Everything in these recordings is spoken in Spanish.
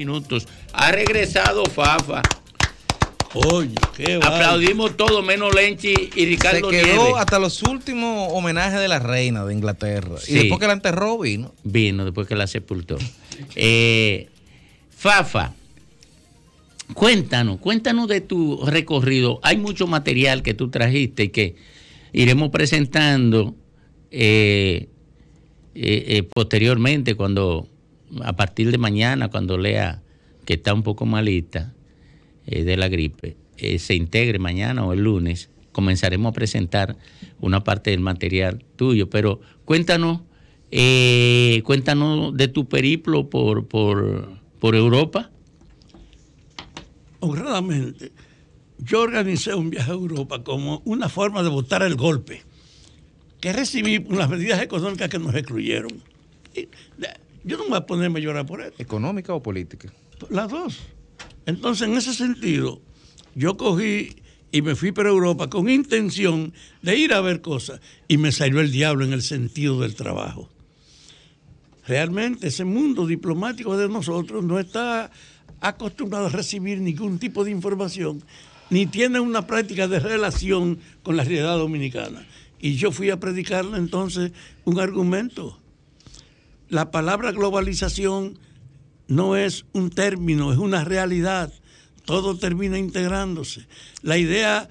minutos. Ha regresado Fafa. Oye, qué Aplaudimos todo, menos Lenchi y Ricardo Se quedó hasta los últimos homenajes de la reina de Inglaterra. Y después que la enterró, vino. Vino, después que la sepultó. Eh, Fafa, cuéntanos, cuéntanos de tu recorrido. Hay mucho material que tú trajiste y que iremos presentando eh, eh, posteriormente cuando a partir de mañana, cuando lea que está un poco malita eh, de la gripe, eh, se integre mañana o el lunes, comenzaremos a presentar una parte del material tuyo. Pero cuéntanos, eh, cuéntanos de tu periplo por, por, por Europa. Honradamente, yo organicé un viaje a Europa como una forma de votar el golpe, que recibí las medidas económicas que nos excluyeron. Yo no voy a ponerme a llorar por eso. ¿Económica o política? Las dos. Entonces, en ese sentido, yo cogí y me fui para Europa con intención de ir a ver cosas y me salió el diablo en el sentido del trabajo. Realmente ese mundo diplomático de nosotros no está acostumbrado a recibir ningún tipo de información, ni tiene una práctica de relación con la realidad dominicana. Y yo fui a predicarle entonces un argumento la palabra globalización no es un término, es una realidad. Todo termina integrándose. La idea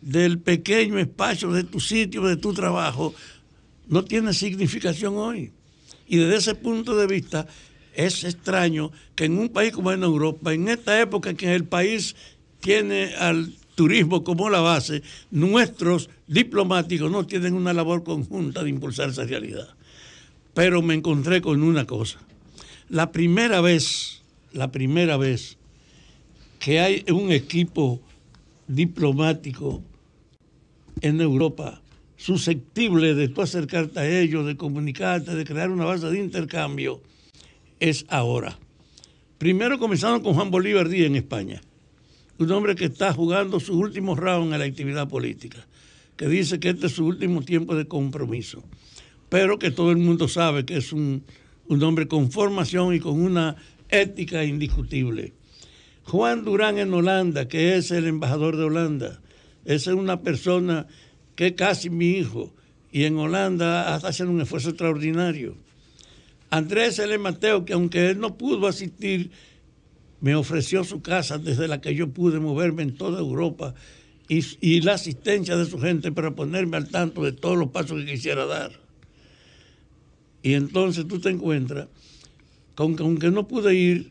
del pequeño espacio de tu sitio, de tu trabajo, no tiene significación hoy. Y desde ese punto de vista, es extraño que en un país como en Europa, en esta época en que el país tiene al turismo como la base, nuestros diplomáticos no tienen una labor conjunta de impulsar esa realidad. Pero me encontré con una cosa. La primera vez, la primera vez que hay un equipo diplomático en Europa susceptible de tú acercarte a ellos, de comunicarte, de crear una base de intercambio, es ahora. Primero comenzaron con Juan Bolívar Díaz en España, un hombre que está jugando su último round en la actividad política, que dice que este es su último tiempo de compromiso pero que todo el mundo sabe que es un, hombre con formación y con una ética indiscutible. Juan Durán en Holanda, que es el embajador de Holanda, es una persona que casi mi hijo y en Holanda está haciendo un esfuerzo extraordinario. Andrés L. Mateo, que aunque él no pudo asistir, me ofreció su casa desde la que yo pude moverme en toda Europa y la asistencia de su gente para ponerme al tanto de todos los pasos que quisiera dar. Y entonces tú te encuentras, con que aunque no pude ir,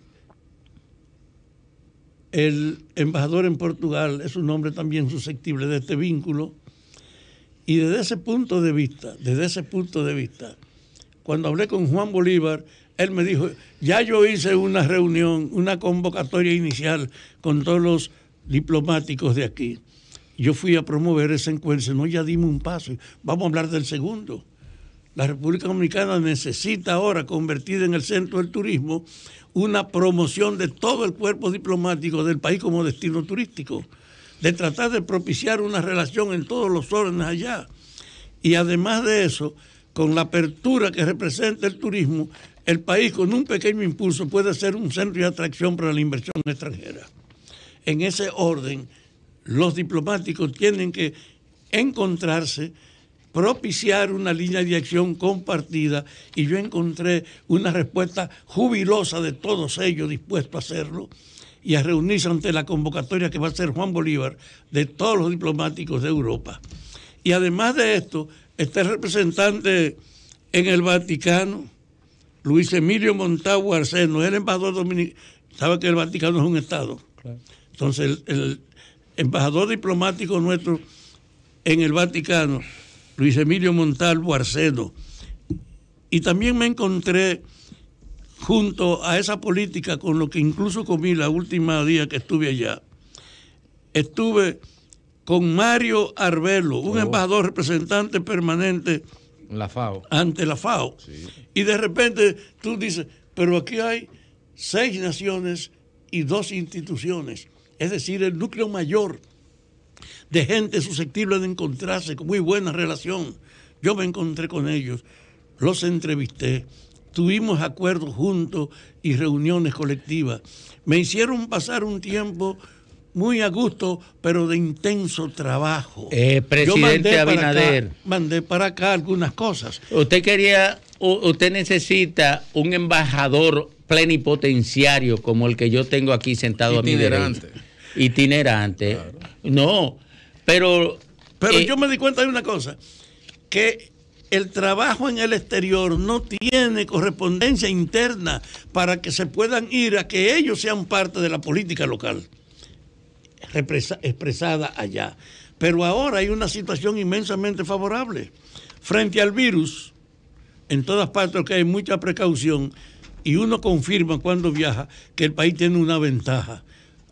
el embajador en Portugal es un hombre también susceptible de este vínculo. Y desde ese punto de vista, desde ese punto de vista, cuando hablé con Juan Bolívar, él me dijo, ya yo hice una reunión, una convocatoria inicial con todos los diplomáticos de aquí. Yo fui a promover ese encuentro, no, ya dimos un paso, vamos a hablar del segundo. La República Dominicana necesita ahora, convertir en el centro del turismo, una promoción de todo el cuerpo diplomático del país como destino turístico, de tratar de propiciar una relación en todos los órdenes allá. Y además de eso, con la apertura que representa el turismo, el país con un pequeño impulso puede ser un centro de atracción para la inversión extranjera. En ese orden, los diplomáticos tienen que encontrarse propiciar una línea de acción compartida y yo encontré una respuesta jubilosa de todos ellos dispuestos a hacerlo y a reunirse ante la convocatoria que va a hacer Juan Bolívar de todos los diplomáticos de Europa. Y además de esto, este representante en el Vaticano, Luis Emilio Montagu es el embajador dominicano, sabe que el Vaticano es un Estado. Entonces, el embajador diplomático nuestro en el Vaticano, Luis Emilio Montalvo Arcedo. Y también me encontré junto a esa política con lo que incluso comí la última día que estuve allá. Estuve con Mario Arbelo, un oh. embajador representante permanente la ante la FAO. Y de repente tú dices, pero aquí hay seis naciones y dos instituciones, es decir, el núcleo mayor de gente susceptible de encontrarse con muy buena relación. Yo me encontré con ellos, los entrevisté, tuvimos acuerdos juntos y reuniones colectivas. Me hicieron pasar un tiempo muy a gusto, pero de intenso trabajo. Eh, presidente Yo mandé Abinader. Para acá, mandé para acá algunas cosas. Usted quería usted necesita un embajador plenipotenciario como el que yo tengo aquí sentado a mi derecha itinerante. No, pero... Pero eh, yo me di cuenta de una cosa, que el trabajo en el exterior no tiene correspondencia interna para que se puedan ir a que ellos sean parte de la política local expresada allá. Pero ahora hay una situación inmensamente favorable. Frente al virus, en todas partes que hay mucha precaución y uno confirma cuando viaja que el país tiene una ventaja.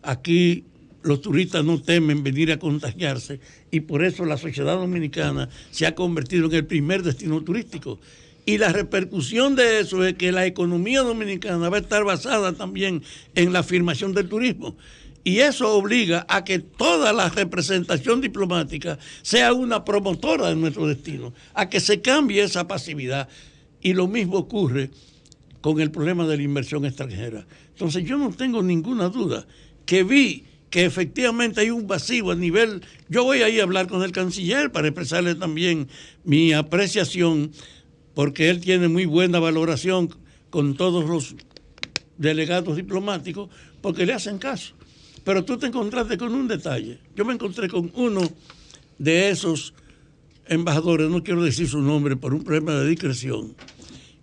Aquí los turistas no temen venir a contagiarse y por eso la sociedad dominicana se ha convertido en el primer destino turístico. Y la repercusión de eso es que la economía dominicana va a estar basada también en la afirmación del turismo. Y eso obliga a que toda la representación diplomática sea una promotora de nuestro destino, a que se cambie esa pasividad. Y lo mismo ocurre con el problema de la inversión extranjera. Entonces yo no tengo ninguna duda que vi que efectivamente hay un vacío a nivel... Yo voy ahí a hablar con el canciller para expresarle también mi apreciación, porque él tiene muy buena valoración con todos los delegados diplomáticos, porque le hacen caso. Pero tú te encontraste con un detalle. Yo me encontré con uno de esos embajadores, no quiero decir su nombre por un problema de discreción,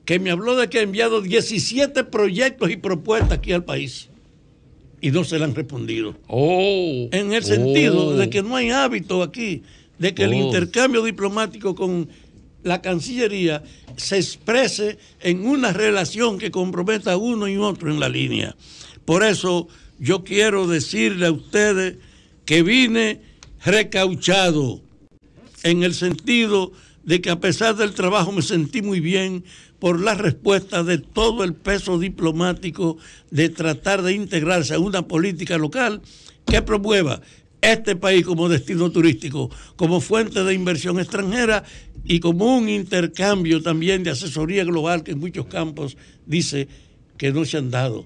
que me habló de que ha enviado 17 proyectos y propuestas aquí al país y no se le han respondido. Oh. en el sentido oh. de que no hay hábito aquí, de que el oh. intercambio diplomático con la Cancillería se exprese en una relación que comprometa a uno y otro en la línea. Por eso yo quiero decirle a ustedes que vine recauchado en el sentido de que a pesar del trabajo me sentí muy bien por la respuesta de todo el peso diplomático de tratar de integrarse a una política local que promueva este país como destino turístico, como fuente de inversión extranjera y como un intercambio también de asesoría global que en muchos campos dice que no se han dado.